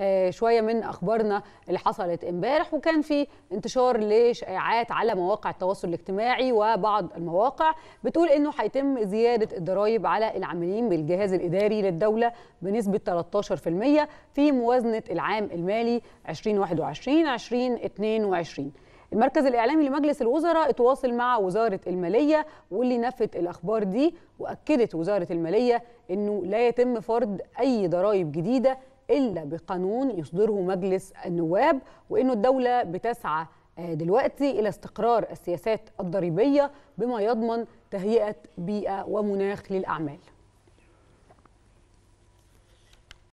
آه، شويه من اخبارنا اللي حصلت امبارح وكان في انتشار لشائعات على مواقع التواصل الاجتماعي وبعض المواقع بتقول انه هيتم زياده الضرائب على العاملين بالجهاز الاداري للدوله بنسبه 13% في موازنه العام المالي 2021 2022 المركز الإعلامي لمجلس الوزراء اتواصل مع وزارة المالية واللي نفت الأخبار دي وأكدت وزارة المالية أنه لا يتم فرض أي ضرائب جديدة إلا بقانون يصدره مجلس النواب وإنه الدولة بتسعى آه، دلوقتي إلى استقرار السياسات الضريبية بما يضمن تهيئة بيئة ومناخ للأعمال